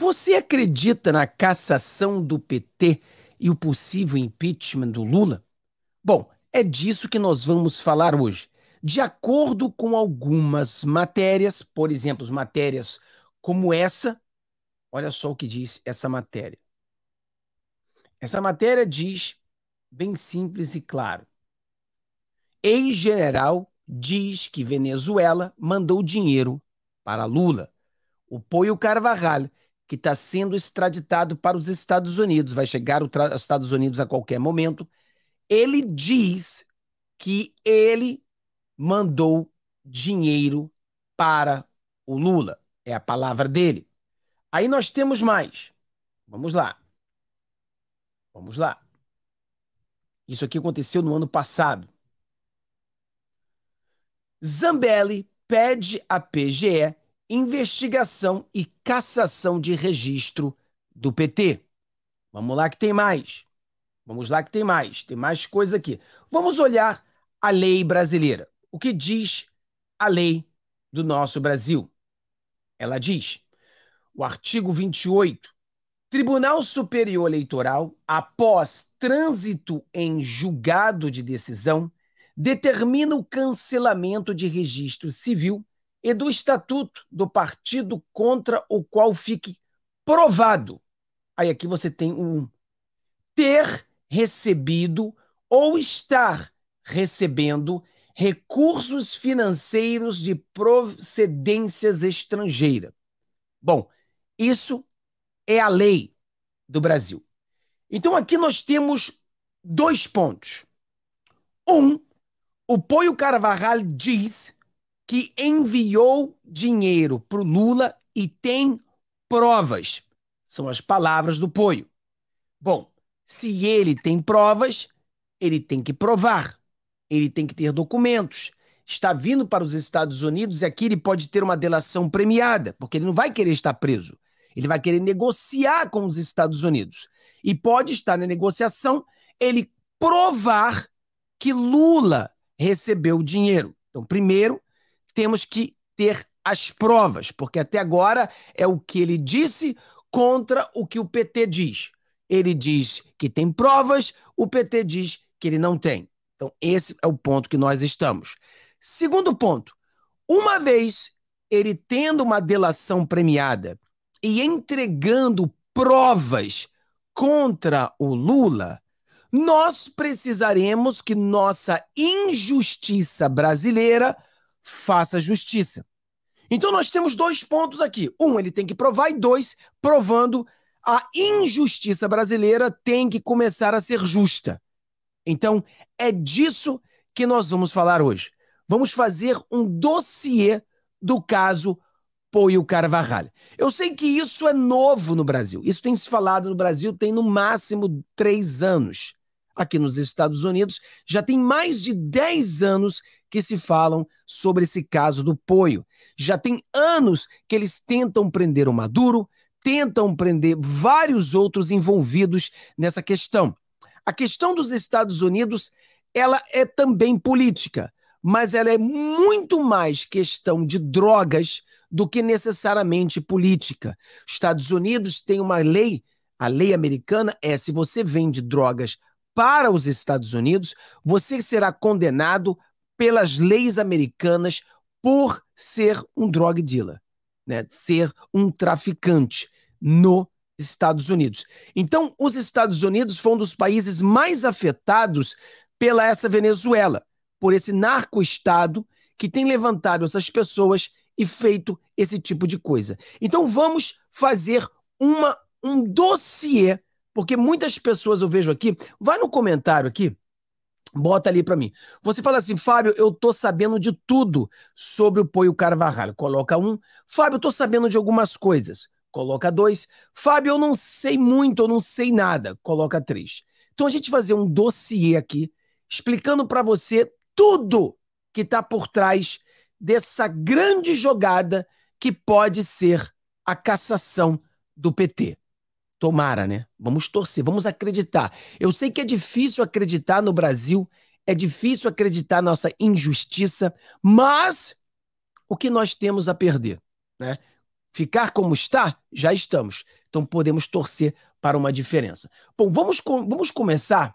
Você acredita na cassação do PT e o possível impeachment do Lula? Bom, é disso que nós vamos falar hoje. De acordo com algumas matérias, por exemplo, matérias como essa, olha só o que diz essa matéria. Essa matéria diz, bem simples e claro: ex-general diz que Venezuela mandou dinheiro para Lula. O Poio Carvajal que está sendo extraditado para os Estados Unidos, vai chegar aos Estados Unidos a qualquer momento. Ele diz que ele mandou dinheiro para o Lula. É a palavra dele. Aí nós temos mais. Vamos lá. Vamos lá. Isso aqui aconteceu no ano passado. Zambelli pede à PGE investigação e cassação de registro do PT. Vamos lá que tem mais. Vamos lá que tem mais. Tem mais coisa aqui. Vamos olhar a lei brasileira. O que diz a lei do nosso Brasil? Ela diz: o artigo 28. Tribunal Superior Eleitoral, após trânsito em julgado de decisão, determina o cancelamento de registro civil e do estatuto do partido contra o qual fique provado. Aí aqui você tem o um, ter recebido ou estar recebendo recursos financeiros de procedências estrangeiras. Bom, isso é a lei do Brasil. Então aqui nós temos dois pontos. Um, o Poio Carvajal diz que enviou dinheiro para o Lula e tem provas. São as palavras do Poio. Bom, se ele tem provas, ele tem que provar, ele tem que ter documentos. Está vindo para os Estados Unidos e aqui ele pode ter uma delação premiada, porque ele não vai querer estar preso. Ele vai querer negociar com os Estados Unidos. E pode estar na negociação ele provar que Lula recebeu o dinheiro. Então, primeiro, temos que ter as provas, porque até agora é o que ele disse contra o que o PT diz. Ele diz que tem provas, o PT diz que ele não tem. Então, esse é o ponto que nós estamos. Segundo ponto, uma vez ele tendo uma delação premiada e entregando provas contra o Lula, nós precisaremos que nossa injustiça brasileira faça justiça. Então nós temos dois pontos aqui. Um, ele tem que provar, e dois, provando a injustiça brasileira tem que começar a ser justa. Então é disso que nós vamos falar hoje. Vamos fazer um dossiê do caso Poio Carvajal. Eu sei que isso é novo no Brasil. Isso tem se falado no Brasil tem no máximo três anos aqui nos Estados Unidos, já tem mais de 10 anos que se falam sobre esse caso do Poio. Já tem anos que eles tentam prender o Maduro, tentam prender vários outros envolvidos nessa questão. A questão dos Estados Unidos, ela é também política, mas ela é muito mais questão de drogas do que necessariamente política. Estados Unidos tem uma lei, a lei americana é se você vende drogas para os Estados Unidos, você será condenado pelas leis americanas por ser um drug dealer, né? ser um traficante nos Estados Unidos. Então, os Estados Unidos foram um dos países mais afetados pela essa Venezuela, por esse narco-estado que tem levantado essas pessoas e feito esse tipo de coisa. Então, vamos fazer uma, um dossiê porque muitas pessoas eu vejo aqui, vai no comentário aqui, bota ali para mim. Você fala assim, Fábio, eu tô sabendo de tudo sobre o Poio Carvalho. Coloca um. Fábio, eu tô sabendo de algumas coisas. Coloca dois. Fábio, eu não sei muito, eu não sei nada. Coloca três. Então a gente fazer um dossiê aqui explicando para você tudo que está por trás dessa grande jogada que pode ser a cassação do PT. Tomara, né? Vamos torcer, vamos acreditar. Eu sei que é difícil acreditar no Brasil, é difícil acreditar na nossa injustiça, mas o que nós temos a perder, né? Ficar como está, já estamos. Então podemos torcer para uma diferença. Bom, vamos, com, vamos começar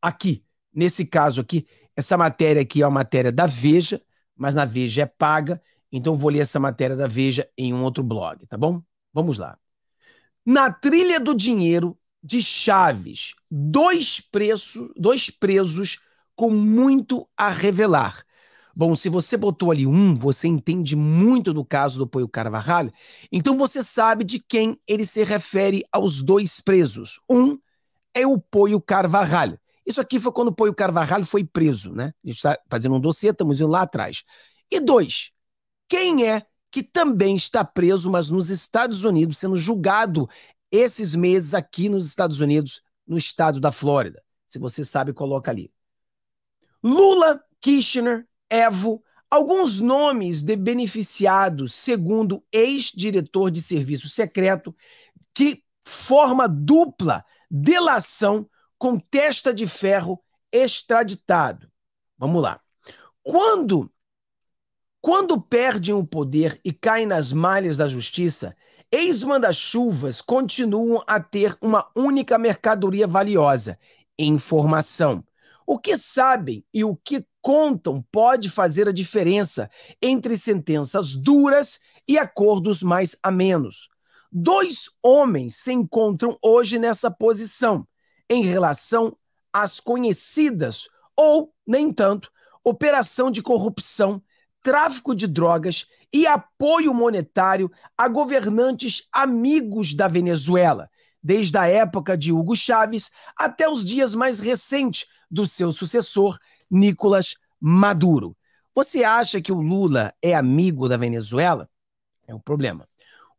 aqui, nesse caso aqui. Essa matéria aqui é uma matéria da Veja, mas na Veja é paga, então vou ler essa matéria da Veja em um outro blog, tá bom? Vamos lá. Na trilha do dinheiro de Chaves, dois, preço, dois presos com muito a revelar. Bom, se você botou ali um, você entende muito do caso do Poio Carvajal. então você sabe de quem ele se refere aos dois presos. Um é o Poio Carvajal. Isso aqui foi quando o Poio Carvajal foi preso, né? A gente está fazendo um dossiê, estamos indo lá atrás. E dois, quem é que também está preso, mas nos Estados Unidos, sendo julgado esses meses aqui nos Estados Unidos, no estado da Flórida. Se você sabe, coloca ali. Lula, Kirchner, Evo, alguns nomes de beneficiados, segundo ex-diretor de serviço secreto, que forma dupla delação com testa de ferro extraditado. Vamos lá. Quando quando perdem o poder e caem nas malhas da justiça, ex mandachuvas chuvas continuam a ter uma única mercadoria valiosa: informação. O que sabem e o que contam pode fazer a diferença entre sentenças duras e acordos mais amenos. Dois homens se encontram hoje nessa posição em relação às conhecidas ou, nem tanto, operação de corrupção tráfico de drogas e apoio monetário a governantes amigos da Venezuela, desde a época de Hugo Chávez até os dias mais recentes do seu sucessor, Nicolas Maduro. Você acha que o Lula é amigo da Venezuela? É um problema.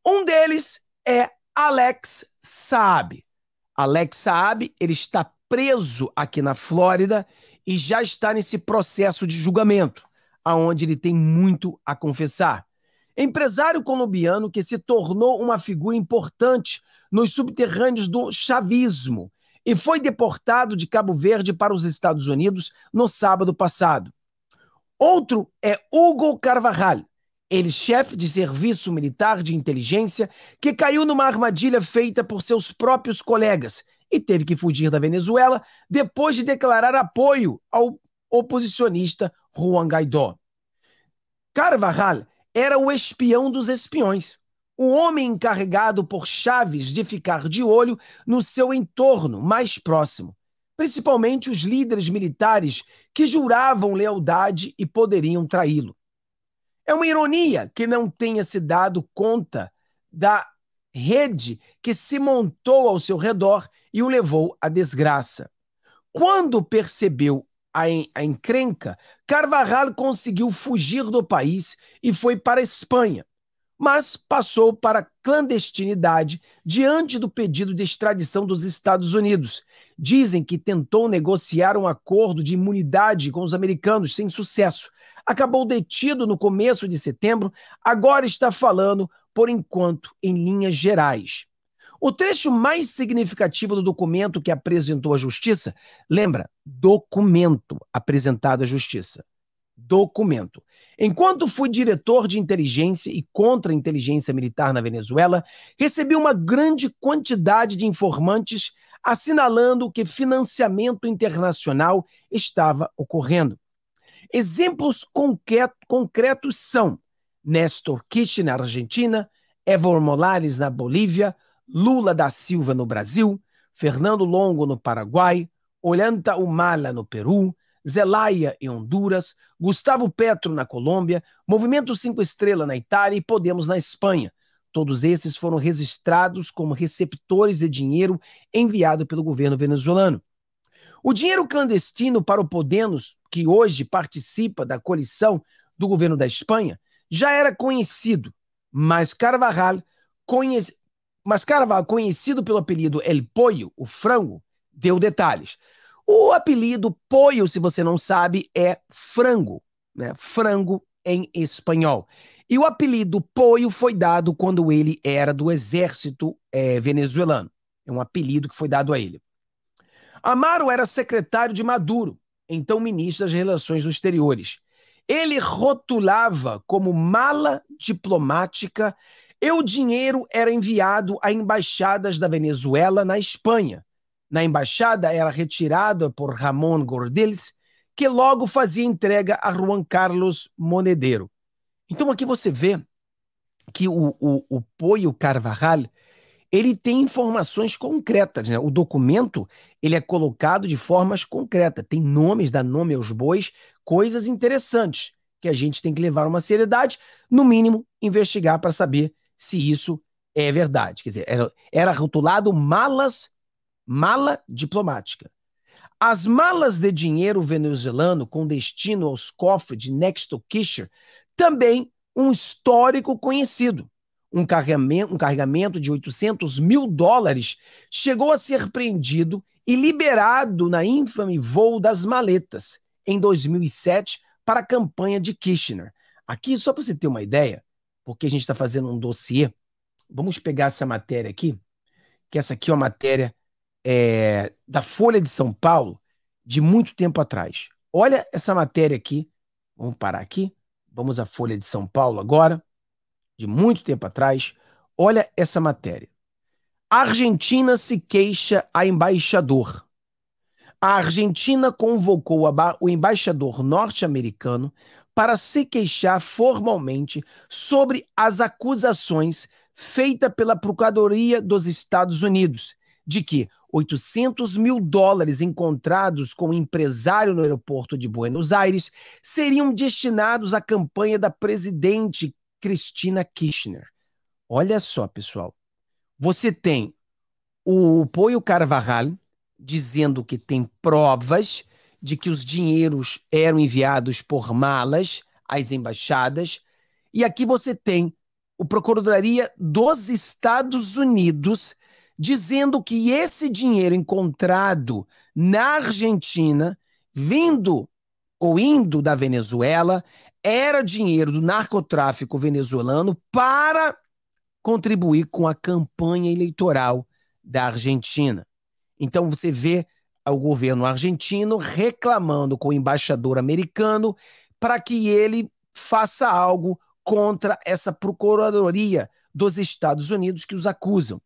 Um deles é Alex Saab. Alex Saab, ele está preso aqui na Flórida e já está nesse processo de julgamento aonde ele tem muito a confessar. Empresário colombiano que se tornou uma figura importante nos subterrâneos do chavismo e foi deportado de Cabo Verde para os Estados Unidos no sábado passado. Outro é Hugo Carvajal, ele chefe de serviço militar de inteligência que caiu numa armadilha feita por seus próprios colegas e teve que fugir da Venezuela depois de declarar apoio ao oposicionista Juan Guaidó. Carvajal era o espião dos espiões, o homem encarregado por Chaves de ficar de olho no seu entorno mais próximo, principalmente os líderes militares que juravam lealdade e poderiam traí-lo. É uma ironia que não tenha se dado conta da rede que se montou ao seu redor e o levou à desgraça. Quando percebeu a, a encrenca, Carvajal conseguiu fugir do país e foi para a Espanha, mas passou para a clandestinidade diante do pedido de extradição dos Estados Unidos. Dizem que tentou negociar um acordo de imunidade com os americanos sem sucesso. Acabou detido no começo de setembro, agora está falando, por enquanto, em linhas gerais. O trecho mais significativo do documento que apresentou à Justiça, lembra, documento apresentado à Justiça. Documento. Enquanto fui diretor de inteligência e contra-inteligência militar na Venezuela, recebi uma grande quantidade de informantes assinalando que financiamento internacional estava ocorrendo. Exemplos concretos são Néstor Kirchner na Argentina, Evo Morales na Bolívia, Lula da Silva no Brasil, Fernando Longo no Paraguai, Olhanta Humala no Peru, Zelaya em Honduras, Gustavo Petro na Colômbia, Movimento 5 Estrela na Itália e Podemos na Espanha. Todos esses foram registrados como receptores de dinheiro enviado pelo governo venezuelano. O dinheiro clandestino para o Podemos, que hoje participa da coalição do governo da Espanha, já era conhecido, mas Carvajal conhece, mas Carvalho, conhecido pelo apelido El Poio, o frango, deu detalhes. O apelido Poio, se você não sabe, é frango, né? Frango em espanhol. E o apelido Poio foi dado quando ele era do exército é, venezuelano. É um apelido que foi dado a ele. Amaro era secretário de Maduro, então ministro das Relações Exteriores. Ele rotulava como mala diplomática e o dinheiro era enviado a embaixadas da Venezuela na Espanha. Na embaixada era retirado por Ramon Gordeles, que logo fazia entrega a Juan Carlos Monedero. Então aqui você vê que o, o, o Poio Carvajal ele tem informações concretas, né? O documento ele é colocado de formas concretas, tem nomes, dá nome aos bois, coisas interessantes que a gente tem que levar uma seriedade, no mínimo investigar para saber se isso é verdade. Quer dizer, era, era rotulado malas, mala diplomática. As malas de dinheiro venezuelano com destino aos cofres de Nexto Kircher, também um histórico conhecido. Um carregamento, um carregamento de 800 mil dólares chegou a ser prendido e liberado na ínfame voo das maletas em 2007 para a campanha de Kirchner. Aqui, só para você ter uma ideia, porque a gente está fazendo um dossiê. Vamos pegar essa matéria aqui, que essa aqui é uma matéria é, da Folha de São Paulo de muito tempo atrás. Olha essa matéria aqui. Vamos parar aqui. Vamos à Folha de São Paulo agora, de muito tempo atrás. Olha essa matéria. A Argentina se queixa a embaixador. A Argentina convocou o embaixador norte-americano para se queixar formalmente sobre as acusações feitas pela Procuradoria dos Estados Unidos de que 800 mil dólares encontrados com o um empresário no aeroporto de Buenos Aires seriam destinados à campanha da presidente Cristina Kirchner. Olha só, pessoal. Você tem o Poio Carvajal dizendo que tem provas de que os dinheiros eram enviados por malas às embaixadas. E aqui você tem o Procuradoria dos Estados Unidos dizendo que esse dinheiro encontrado na Argentina, vindo ou indo da Venezuela, era dinheiro do narcotráfico venezuelano para contribuir com a campanha eleitoral da Argentina. Então você vê ao governo argentino, reclamando com o embaixador americano para que ele faça algo contra essa procuradoria dos Estados Unidos que os acusam.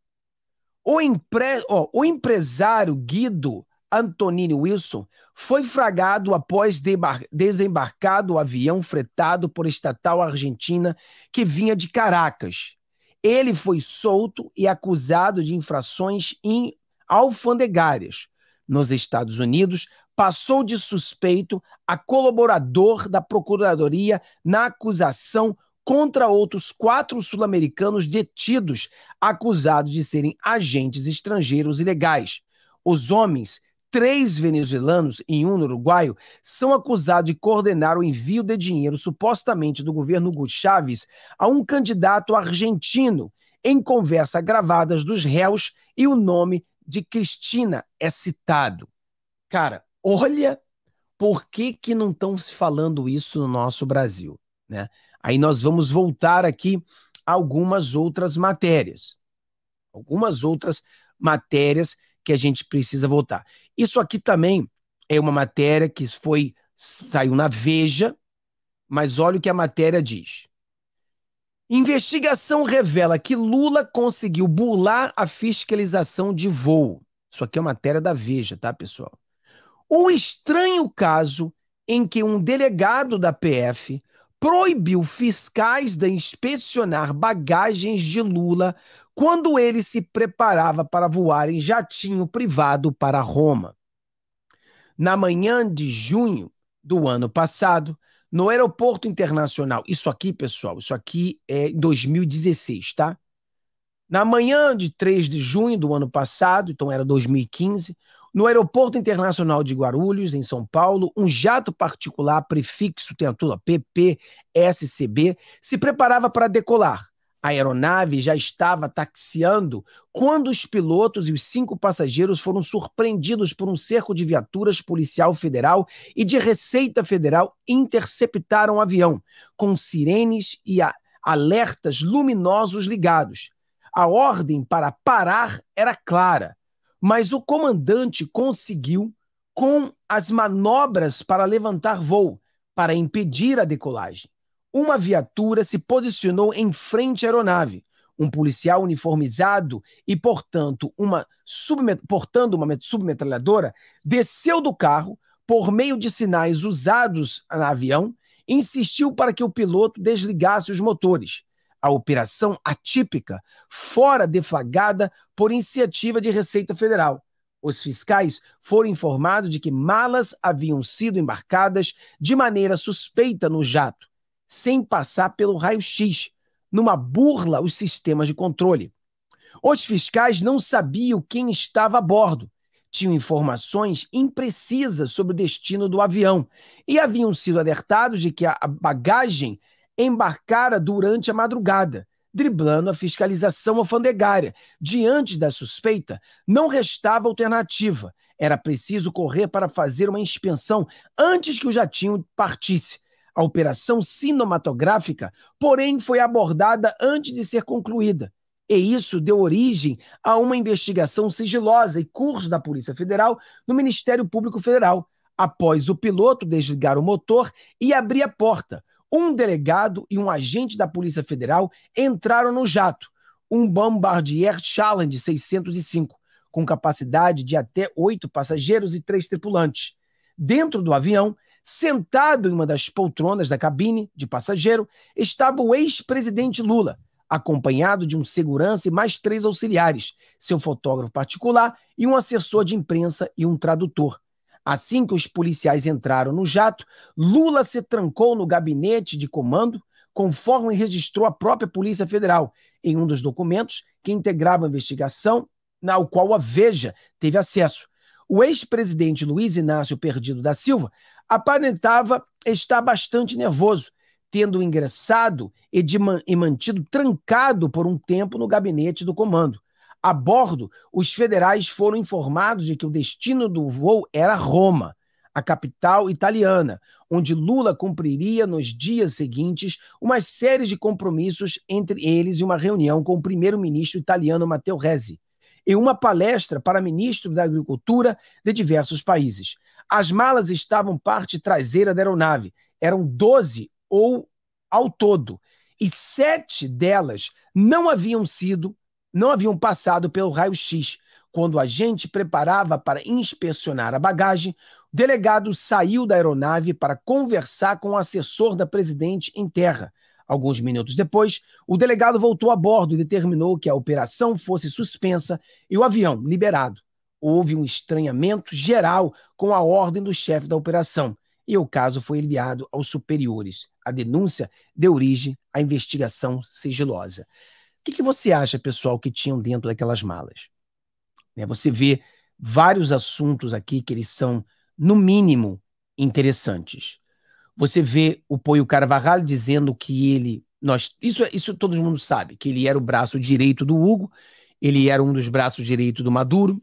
O, empre... o empresário Guido Antonini Wilson foi fragado após debar... desembarcar do avião fretado por estatal argentina que vinha de Caracas. Ele foi solto e acusado de infrações em alfandegárias, nos Estados Unidos, passou de suspeito a colaborador da Procuradoria na acusação contra outros quatro sul-americanos detidos, acusados de serem agentes estrangeiros ilegais. Os homens, três venezuelanos e um uruguaio, são acusados de coordenar o envio de dinheiro supostamente do governo Hugo Chávez a um candidato argentino, em conversas gravadas dos réus e o nome de Cristina é citado. Cara, olha por que, que não estão se falando isso no nosso Brasil. Né? Aí nós vamos voltar aqui a algumas outras matérias. Algumas outras matérias que a gente precisa voltar. Isso aqui também é uma matéria que foi saiu na Veja, mas olha o que a matéria diz. Investigação revela que Lula conseguiu bular a fiscalização de voo. Isso aqui é matéria da Veja, tá, pessoal? O estranho caso em que um delegado da PF proibiu fiscais de inspecionar bagagens de Lula quando ele se preparava para voar em jatinho privado para Roma. Na manhã de junho do ano passado, no aeroporto internacional, isso aqui, pessoal, isso aqui é 2016, tá? Na manhã de 3 de junho do ano passado, então era 2015, no Aeroporto Internacional de Guarulhos, em São Paulo, um jato particular prefixo, tem a tula PPSCB, se preparava para decolar. A aeronave já estava taxiando quando os pilotos e os cinco passageiros foram surpreendidos por um cerco de viaturas policial federal e de Receita Federal interceptaram o avião, com sirenes e alertas luminosos ligados. A ordem para parar era clara, mas o comandante conseguiu, com as manobras para levantar voo, para impedir a decolagem uma viatura se posicionou em frente à aeronave. Um policial uniformizado e, portanto, uma portando uma submetralhadora desceu do carro por meio de sinais usados no avião insistiu para que o piloto desligasse os motores. A operação atípica fora deflagrada por iniciativa de Receita Federal. Os fiscais foram informados de que malas haviam sido embarcadas de maneira suspeita no jato sem passar pelo raio-x, numa burla aos sistemas de controle. Os fiscais não sabiam quem estava a bordo, tinham informações imprecisas sobre o destino do avião e haviam sido alertados de que a bagagem embarcara durante a madrugada, driblando a fiscalização alfandegária. Diante da suspeita, não restava alternativa. Era preciso correr para fazer uma inspeção antes que o jatinho partisse. A operação cinematográfica, porém, foi abordada antes de ser concluída. E isso deu origem a uma investigação sigilosa e curso da Polícia Federal no Ministério Público Federal. Após o piloto desligar o motor e abrir a porta, um delegado e um agente da Polícia Federal entraram no jato, um Bombardier Challenge 605, com capacidade de até oito passageiros e três tripulantes. Dentro do avião, Sentado em uma das poltronas da cabine de passageiro, estava o ex-presidente Lula, acompanhado de um segurança e mais três auxiliares, seu fotógrafo particular e um assessor de imprensa e um tradutor. Assim que os policiais entraram no jato, Lula se trancou no gabinete de comando, conforme registrou a própria Polícia Federal em um dos documentos que integrava a investigação, na qual a Veja teve acesso. O ex-presidente Luiz Inácio Perdido da Silva aparentava estar bastante nervoso, tendo ingressado e, man e mantido trancado por um tempo no gabinete do comando. A bordo, os federais foram informados de que o destino do voo era Roma, a capital italiana, onde Lula cumpriria nos dias seguintes uma série de compromissos, entre eles uma reunião com o primeiro-ministro italiano Matteo Renzi e uma palestra para ministros da Agricultura de diversos países. As malas estavam parte traseira da aeronave. Eram 12 ou ao todo. E sete delas não haviam sido, não haviam passado pelo raio-x. Quando a gente preparava para inspecionar a bagagem, o delegado saiu da aeronave para conversar com o assessor da presidente em terra. Alguns minutos depois, o delegado voltou a bordo e determinou que a operação fosse suspensa e o avião liberado. Houve um estranhamento geral com a ordem do chefe da operação e o caso foi enviado aos superiores. A denúncia deu origem à investigação sigilosa. O que, que você acha, pessoal, que tinham dentro daquelas malas? Né, você vê vários assuntos aqui que eles são, no mínimo, interessantes. Você vê o Poio Carvajal dizendo que ele. Nós, isso, isso todo mundo sabe, que ele era o braço direito do Hugo, ele era um dos braços direitos do Maduro,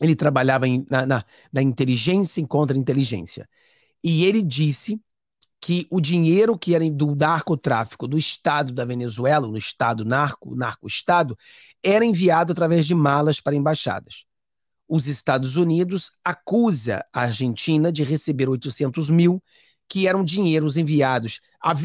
ele trabalhava em, na, na, na inteligência e contra-inteligência. E ele disse que o dinheiro que era do narcotráfico do Estado da Venezuela, no Estado narco, narco-Estado, era enviado através de malas para embaixadas. Os Estados Unidos acusa a Argentina de receber 800 mil, que eram dinheiros enviados.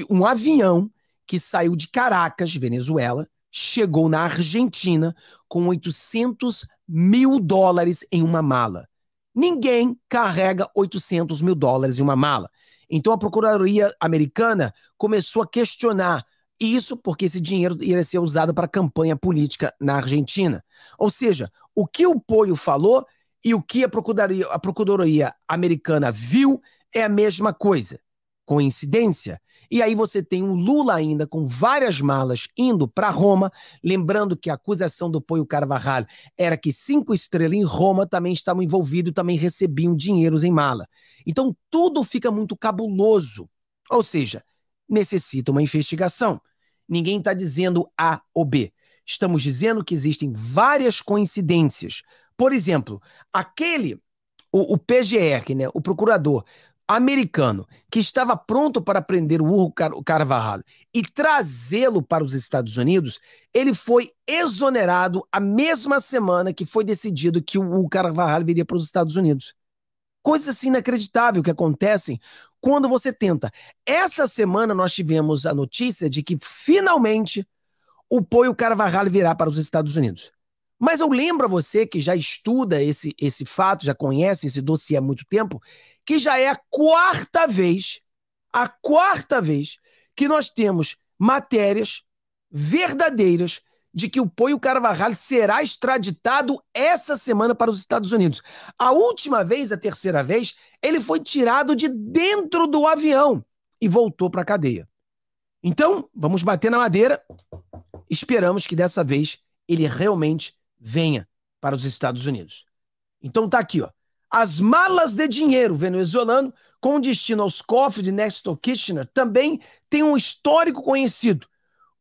Um avião que saiu de Caracas, Venezuela, chegou na Argentina com 800 mil dólares em uma mala. Ninguém carrega 800 mil dólares em uma mala. Então a Procuradoria Americana começou a questionar isso porque esse dinheiro iria ser usado para campanha política na Argentina. Ou seja, o que o Poio falou e o que a Procuradoria, a Procuradoria Americana viu é a mesma coisa coincidência? E aí você tem o Lula ainda com várias malas indo para Roma, lembrando que a acusação do Poio Carvajal era que cinco estrelas em Roma também estavam envolvidos, também recebiam dinheiros em mala. Então tudo fica muito cabuloso. Ou seja, necessita uma investigação. Ninguém está dizendo A ou B. Estamos dizendo que existem várias coincidências. Por exemplo, aquele, o, o PGR, né, o procurador, americano que estava pronto para prender o Urro Car Carvajal e trazê-lo para os Estados Unidos, ele foi exonerado a mesma semana que foi decidido que o Urro Carvajal viria para os Estados Unidos. Coisas assim inacreditáveis que acontecem quando você tenta. Essa semana nós tivemos a notícia de que finalmente o Poio Carvajal virá para os Estados Unidos. Mas eu lembro a você que já estuda esse, esse fato, já conhece esse dossiê há muito tempo, que já é a quarta vez, a quarta vez que nós temos matérias verdadeiras de que o Poio Carvajal será extraditado essa semana para os Estados Unidos. A última vez, a terceira vez, ele foi tirado de dentro do avião e voltou para a cadeia. Então, vamos bater na madeira. Esperamos que dessa vez ele realmente venha para os Estados Unidos. Então tá aqui, ó. As malas de dinheiro venezuelano com destino aos cofres de Nestor Kirchner também tem um histórico conhecido.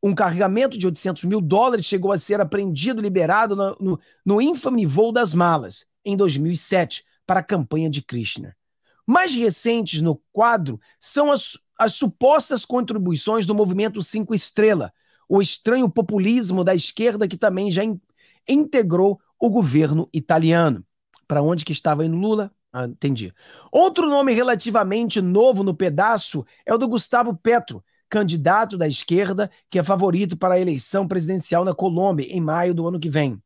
Um carregamento de 800 mil dólares chegou a ser apreendido e liberado no, no, no infame voo das malas, em 2007, para a campanha de Kirchner. Mais recentes no quadro são as, as supostas contribuições do movimento Cinco Estrela, o estranho populismo da esquerda que também já, integrou o governo italiano. Para onde que estava indo Lula? Ah, entendi. Outro nome relativamente novo no pedaço é o do Gustavo Petro, candidato da esquerda que é favorito para a eleição presidencial na Colômbia em maio do ano que vem.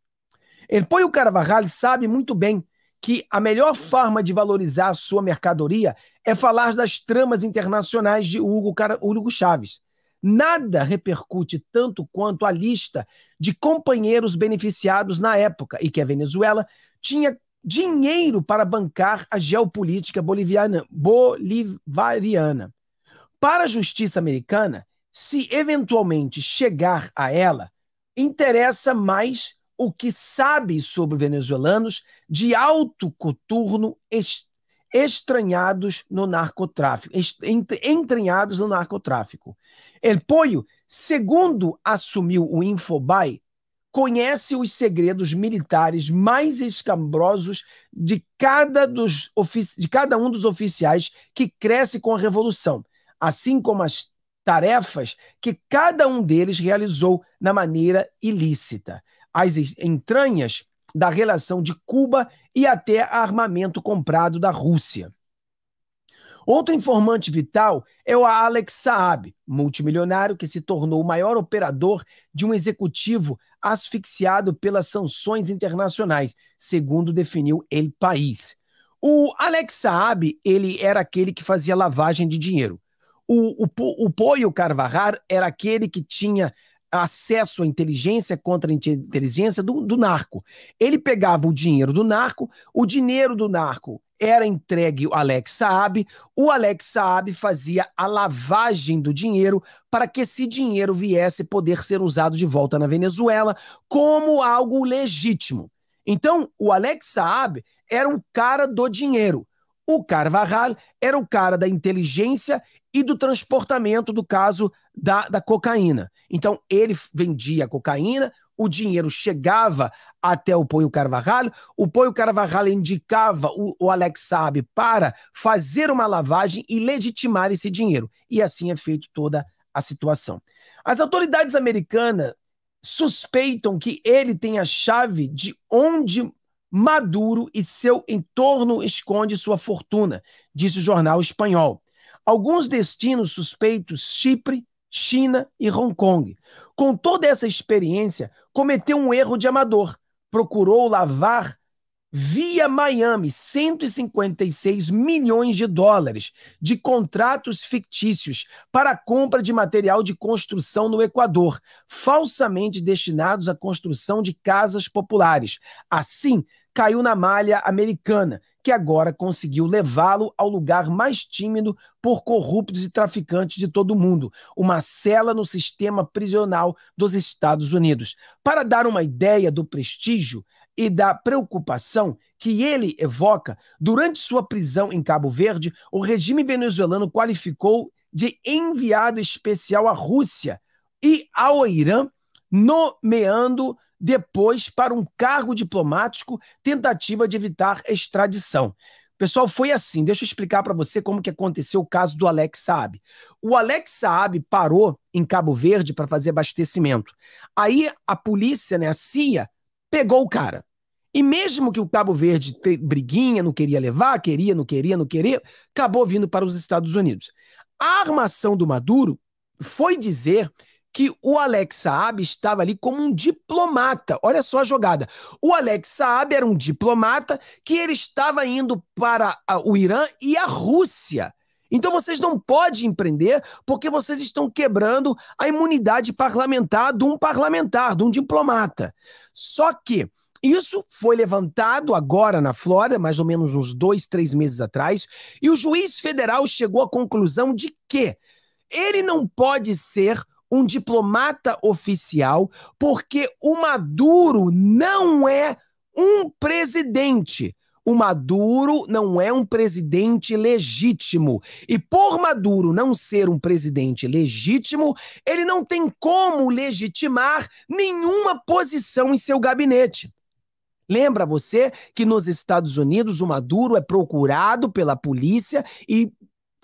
ele o Carvajal sabe muito bem que a melhor forma de valorizar a sua mercadoria é falar das tramas internacionais de Hugo, Car... Hugo Chaves. Nada repercute tanto quanto a lista de companheiros beneficiados na época e que a Venezuela tinha dinheiro para bancar a geopolítica boliviana, bolivariana. Para a justiça americana, se eventualmente chegar a ela, interessa mais o que sabe sobre venezuelanos de alto coturno estranhados no narcotráfico, entranhados no narcotráfico. El Pollo, segundo assumiu o Infobae, conhece os segredos militares mais escabrosos de cada, dos de cada um dos oficiais que cresce com a Revolução, assim como as tarefas que cada um deles realizou na maneira ilícita. As entranhas da relação de Cuba e até armamento comprado da Rússia. Outro informante vital é o Alex Saab, multimilionário que se tornou o maior operador de um executivo asfixiado pelas sanções internacionais, segundo definiu El País. O Alex Saab, ele era aquele que fazia lavagem de dinheiro. O, o, o Poio Carvajal era aquele que tinha acesso à inteligência contra a inteligência do, do narco. Ele pegava o dinheiro do narco, o dinheiro do narco era entregue ao Alex Saab, o Alex Saab fazia a lavagem do dinheiro para que esse dinheiro viesse poder ser usado de volta na Venezuela como algo legítimo. Então, o Alex Saab era o cara do dinheiro. O Carvajal era o cara da inteligência e do transportamento do caso da, da cocaína. Então, ele vendia a cocaína, o dinheiro chegava até o Poio Carvajal, o Poio Carvajal indicava o, o Alex Saab para fazer uma lavagem e legitimar esse dinheiro. E assim é feito toda a situação. As autoridades americanas suspeitam que ele tem a chave de onde Maduro e seu entorno esconde sua fortuna, disse o jornal espanhol alguns destinos suspeitos Chipre, China e Hong Kong. Com toda essa experiência, cometeu um erro de amador. Procurou lavar via Miami 156 milhões de dólares de contratos fictícios para a compra de material de construção no Equador, falsamente destinados à construção de casas populares. Assim, caiu na malha americana, que agora conseguiu levá-lo ao lugar mais tímido por corruptos e traficantes de todo o mundo, uma cela no sistema prisional dos Estados Unidos. Para dar uma ideia do prestígio e da preocupação que ele evoca, durante sua prisão em Cabo Verde, o regime venezuelano qualificou de enviado especial à Rússia e ao Irã, nomeando depois para um cargo diplomático, tentativa de evitar extradição. Pessoal, foi assim. Deixa eu explicar para você como que aconteceu o caso do Alex Saab. O Alex Saab parou em Cabo Verde para fazer abastecimento. Aí a polícia, né, a CIA, pegou o cara. E mesmo que o Cabo Verde briguinha, não queria levar, queria, não queria, não queria, acabou vindo para os Estados Unidos. A armação do Maduro foi dizer que o Alex Saab estava ali como um diplomata. Olha só a jogada. O Alex Saab era um diplomata que ele estava indo para o Irã e a Rússia. Então vocês não podem empreender porque vocês estão quebrando a imunidade parlamentar de um parlamentar, de um diplomata. Só que isso foi levantado agora na Flórida, mais ou menos uns dois, três meses atrás, e o juiz federal chegou à conclusão de que ele não pode ser um diplomata oficial, porque o Maduro não é um presidente. O Maduro não é um presidente legítimo. E por Maduro não ser um presidente legítimo, ele não tem como legitimar nenhuma posição em seu gabinete. Lembra você que nos Estados Unidos o Maduro é procurado pela polícia e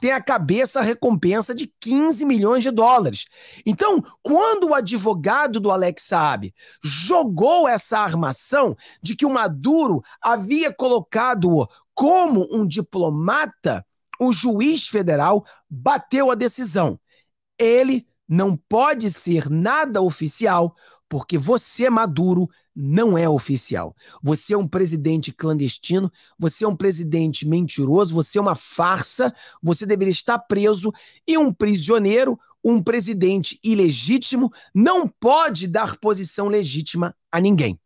tem a cabeça recompensa de 15 milhões de dólares. Então, quando o advogado do Alex Saab jogou essa armação de que o Maduro havia colocado-o como um diplomata, o juiz federal bateu a decisão. Ele não pode ser nada oficial porque você, Maduro, não é oficial. Você é um presidente clandestino, você é um presidente mentiroso, você é uma farsa, você deveria estar preso e um prisioneiro, um presidente ilegítimo, não pode dar posição legítima a ninguém.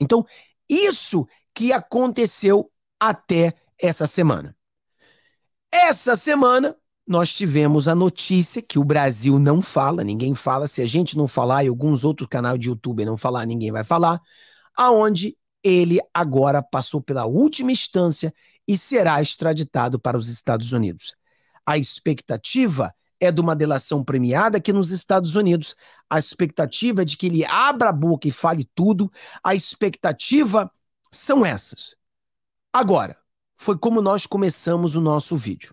Então, isso que aconteceu até essa semana. Essa semana, nós tivemos a notícia que o Brasil não fala, ninguém fala, se a gente não falar e alguns outros canais de YouTube não falar, ninguém vai falar, aonde ele agora passou pela última instância e será extraditado para os Estados Unidos. A expectativa é de uma delação premiada aqui nos Estados Unidos. A expectativa é de que ele abra a boca e fale tudo. A expectativa são essas. Agora, foi como nós começamos o nosso vídeo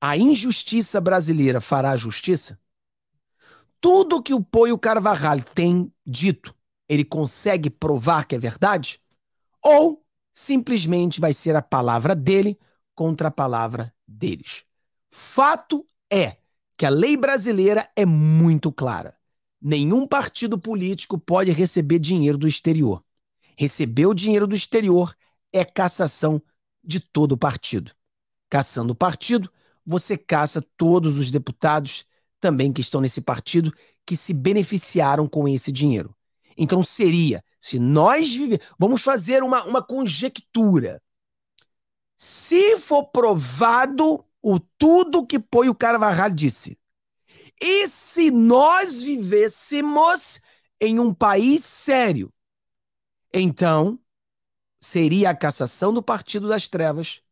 a injustiça brasileira fará justiça? Tudo que o Poio Carvajal tem dito, ele consegue provar que é verdade? Ou simplesmente vai ser a palavra dele contra a palavra deles? Fato é que a lei brasileira é muito clara. Nenhum partido político pode receber dinheiro do exterior. Receber o dinheiro do exterior é cassação de todo partido. Cassando o partido, você caça todos os deputados também que estão nesse partido que se beneficiaram com esse dinheiro. Então seria, se nós viver, vamos fazer uma, uma conjectura. Se for provado o tudo que Poio Carvajal disse, e se nós vivêssemos em um país sério, então seria a cassação do Partido das Trevas,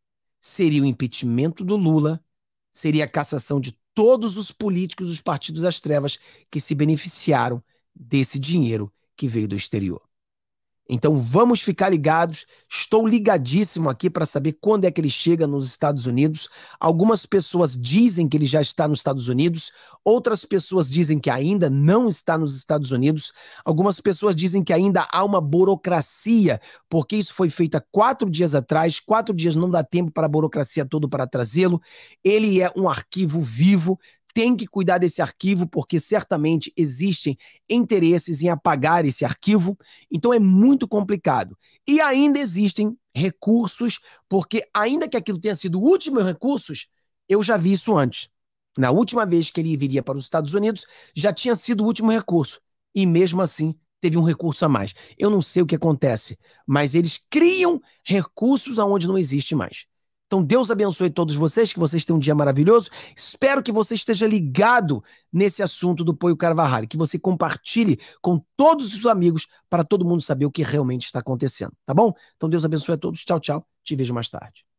seria o impeachment do Lula seria a cassação de todos os políticos dos partidos das trevas que se beneficiaram desse dinheiro que veio do exterior. Então vamos ficar ligados. Estou ligadíssimo aqui para saber quando é que ele chega nos Estados Unidos. Algumas pessoas dizem que ele já está nos Estados Unidos, outras pessoas dizem que ainda não está nos Estados Unidos. Algumas pessoas dizem que ainda há uma burocracia, porque isso foi feito há quatro dias atrás. Quatro dias não dá tempo para a burocracia toda para trazê-lo. Ele é um arquivo vivo, tem que cuidar desse arquivo, porque certamente existem interesses em apagar esse arquivo, então é muito complicado. E ainda existem recursos, porque ainda que aquilo tenha sido o último recursos, eu já vi isso antes. Na última vez que ele viria para os Estados Unidos, já tinha sido o último recurso. E mesmo assim, teve um recurso a mais. Eu não sei o que acontece, mas eles criam recursos aonde não existe mais. Então, Deus abençoe todos vocês, que vocês tenham um dia maravilhoso. Espero que você esteja ligado nesse assunto do Poio Carvajal, que você compartilhe com todos os amigos para todo mundo saber o que realmente está acontecendo, tá bom? Então, Deus abençoe a todos. Tchau, tchau. Te vejo mais tarde.